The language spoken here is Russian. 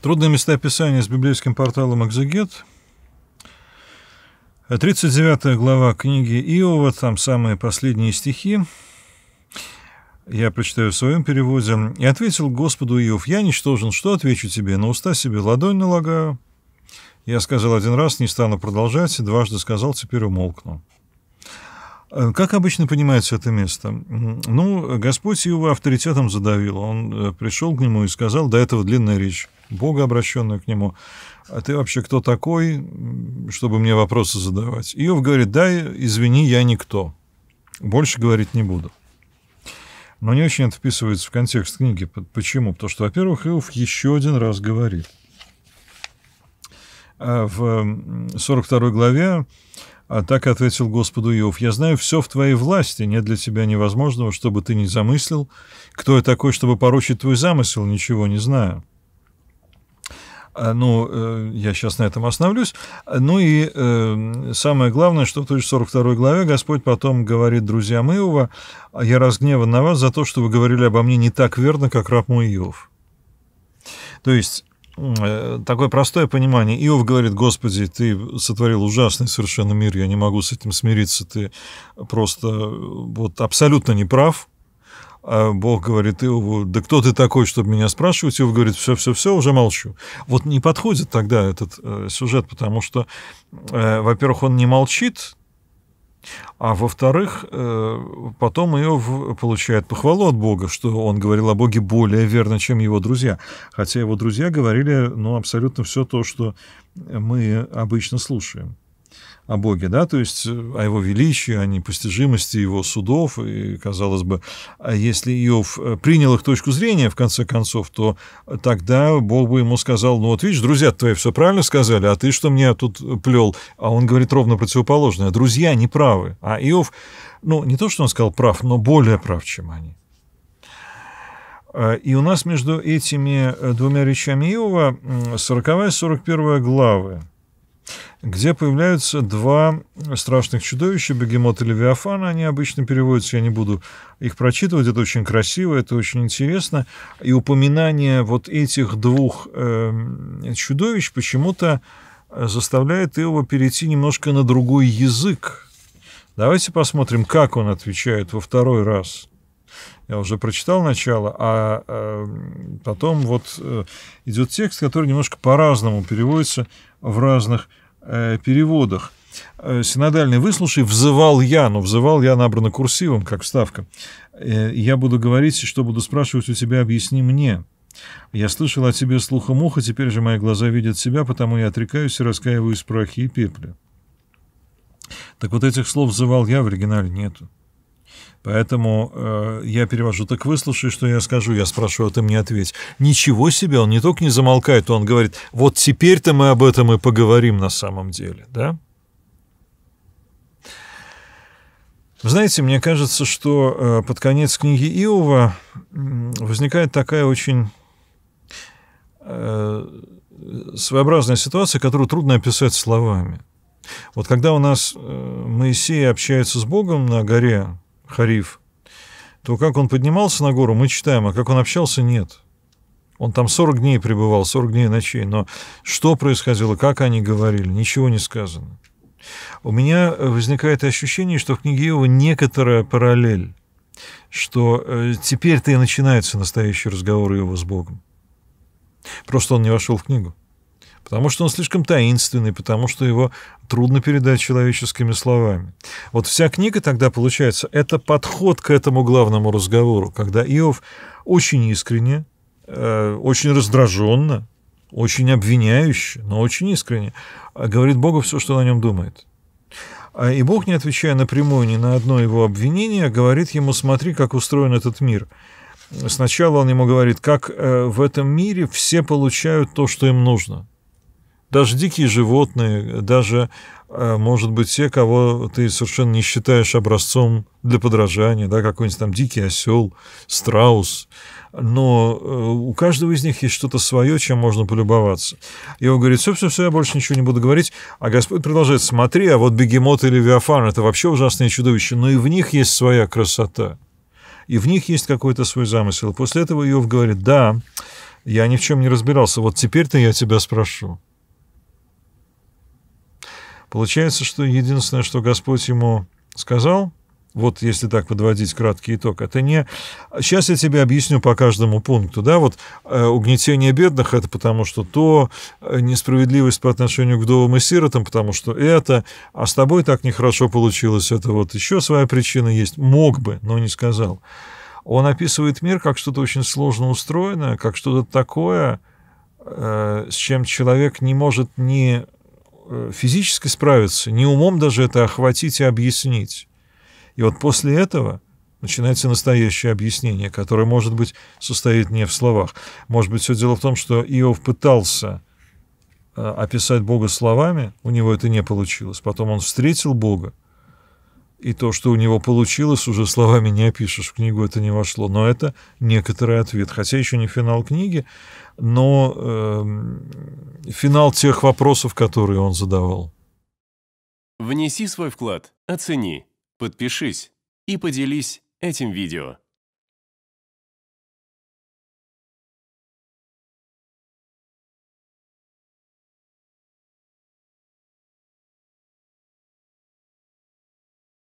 Трудные места местописание с библейским порталом «Экзегет». 39 глава книги Иова, там самые последние стихи. Я прочитаю в своем переводе. «И ответил Господу Иов, я ничтожен, что отвечу тебе? На уста себе ладонь налагаю». Я сказал один раз, не стану продолжать, и дважды сказал, теперь умолкну. Э, как обычно понимается это место? Ну, Господь его авторитетом задавил. Он э, пришел к нему и сказал, до этого длинная речь. Бога, обращенную к нему, а ты вообще кто такой, чтобы мне вопросы задавать? Иов говорит, да, извини, я никто, больше говорить не буду. Но не очень это вписывается в контекст книги. Почему? Потому что, во-первых, Иов еще один раз говорит. А в 42 главе а так ответил Господу Иов, «Я знаю все в твоей власти, нет для тебя невозможного, чтобы ты не замыслил. Кто я такой, чтобы порочить твой замысел, ничего не знаю». А, ну, э, я сейчас на этом остановлюсь. Ну и э, самое главное, что в той же 42 главе Господь потом говорит друзьям Иова, «А «Я разгневан на вас за то, что вы говорили обо мне не так верно, как раб мой Иов». То есть э, такое простое понимание. Иов говорит, Господи, ты сотворил ужасный совершенно мир, я не могу с этим смириться, ты просто вот абсолютно не прав, а Бог говорит Иову, да кто ты такой, чтобы меня спрашивать? Иов говорит, все-все-все, уже молчу. Вот не подходит тогда этот э, сюжет, потому что, э, во-первых, он не молчит, а во-вторых, э, потом Иов получает похвалу от Бога, что он говорил о Боге более верно, чем его друзья. Хотя его друзья говорили ну, абсолютно все то, что мы обычно слушаем о Боге, да, то есть э, о его величии, о непостижимости его судов, и, казалось бы, а если Иов э, принял их точку зрения, в конце концов, то тогда Бог бы ему сказал, ну вот видишь, друзья твои все правильно сказали, а ты что мне тут плел? А он говорит ровно противоположное, друзья не правы, а Иов, ну, не то, что он сказал прав, но более прав, чем они. Э, и у нас между этими двумя речами Иова 40 и 41 главы где появляются два страшных чудовища, бегемот и левиафан. Они обычно переводятся, я не буду их прочитывать, это очень красиво, это очень интересно. И упоминание вот этих двух э, чудовищ почему-то э, заставляет Иова перейти немножко на другой язык. Давайте посмотрим, как он отвечает во второй раз. Я уже прочитал начало, а э, потом вот э, идет текст, который немножко по-разному переводится в разных Э, переводах. Э, синодальный «Выслушай» взывал я, но взывал я набрано курсивом, как вставка. Э, «Я буду говорить, что буду спрашивать у тебя, объясни мне». Я слышал о тебе слухом уха, теперь же мои глаза видят себя, потому я отрекаюсь и раскаиваюсь в прахе и пепле. Так вот этих слов взывал я, в оригинале нету. Поэтому э, я перевожу, так выслушай, что я скажу, я спрошу, а ты мне ответь. Ничего себе, он не только не замолкает, он говорит, вот теперь-то мы об этом и поговорим на самом деле, да? Знаете, мне кажется, что э, под конец книги Иова возникает такая очень э, своеобразная ситуация, которую трудно описать словами. Вот когда у нас э, Моисей общается с Богом на горе Хариф, то как он поднимался на гору, мы читаем, а как он общался, нет. Он там 40 дней пребывал, 40 дней и ночей, но что происходило, как они говорили, ничего не сказано. У меня возникает ощущение, что в книге Иова некоторая параллель, что э, теперь-то и начинается настоящий разговор его с Богом. Просто он не вошел в книгу потому что он слишком таинственный, потому что его трудно передать человеческими словами. Вот вся книга тогда получается, это подход к этому главному разговору, когда Иов очень искренне, э, очень раздраженно, очень обвиняюще, но очень искренне э, говорит Богу все, что на нем думает. А, и Бог, не отвечая напрямую ни на одно его обвинение, говорит ему, смотри, как устроен этот мир. Сначала он ему говорит, как э, в этом мире все получают то, что им нужно даже дикие животные, даже, э, может быть, те, кого ты совершенно не считаешь образцом для подражания, да, какой-нибудь там дикий осел, страус. Но э, у каждого из них есть что-то свое, чем можно полюбоваться. И он говорит, все, все, все, я больше ничего не буду говорить. А Господь продолжает, смотри, а вот бегемот или виафан – это вообще ужасные чудовища, но и в них есть своя красота. И в них есть какой-то свой замысел. После этого Иов говорит, да, я ни в чем не разбирался, вот теперь-то я тебя спрошу. Получается, что единственное, что Господь ему сказал, вот если так подводить краткий итог, это не... Сейчас я тебе объясню по каждому пункту, да, вот э, угнетение бедных, это потому что то, э, несправедливость по отношению к вдовам и сиротам, потому что это, а с тобой так нехорошо получилось, это вот еще своя причина есть, мог бы, но не сказал. Он описывает мир как что-то очень сложно устроенное, как что-то такое, э, с чем человек не может ни Э, физически справиться, не умом даже это охватить и объяснить. И вот после этого начинается настоящее объяснение, которое, может быть, состоит не в словах. Может быть, все дело в том, что Иов пытался э, описать Бога словами, у него это не получилось. Потом он встретил Бога, и то, что у него получилось, уже словами не опишешь, в книгу это не вошло. Но это некоторый ответ. Хотя еще не финал книги, но э, финал тех вопросов, которые он задавал. Внеси свой вклад, оцени, подпишись и поделись этим видео.